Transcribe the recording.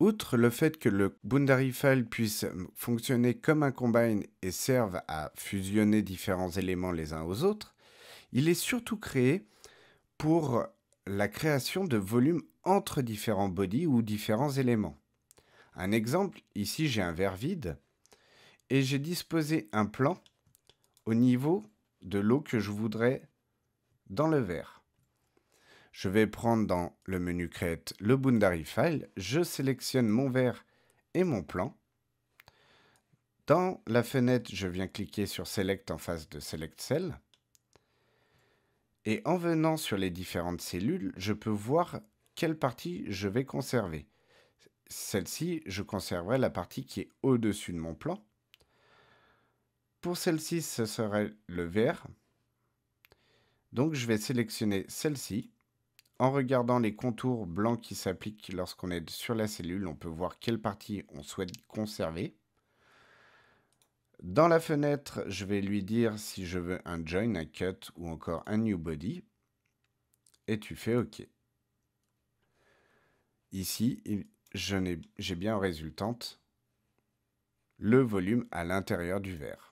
Outre le fait que le Boundary-File puisse fonctionner comme un combine et serve à fusionner différents éléments les uns aux autres, il est surtout créé pour la création de volumes entre différents bodies ou différents éléments. Un exemple, ici j'ai un verre vide et j'ai disposé un plan au niveau de l'eau que je voudrais dans le verre. Je vais prendre dans le menu Create le Boundary File. Je sélectionne mon verre et mon plan. Dans la fenêtre, je viens cliquer sur Select en face de Select Cell. Et en venant sur les différentes cellules, je peux voir quelle partie je vais conserver. Celle-ci, je conserverai la partie qui est au-dessus de mon plan. Pour celle-ci, ce serait le vert. Donc je vais sélectionner celle-ci. En regardant les contours blancs qui s'appliquent lorsqu'on est sur la cellule, on peut voir quelle partie on souhaite conserver. Dans la fenêtre, je vais lui dire si je veux un join, un cut ou encore un new body. Et tu fais OK. Ici, j'ai bien en résultante le volume à l'intérieur du verre.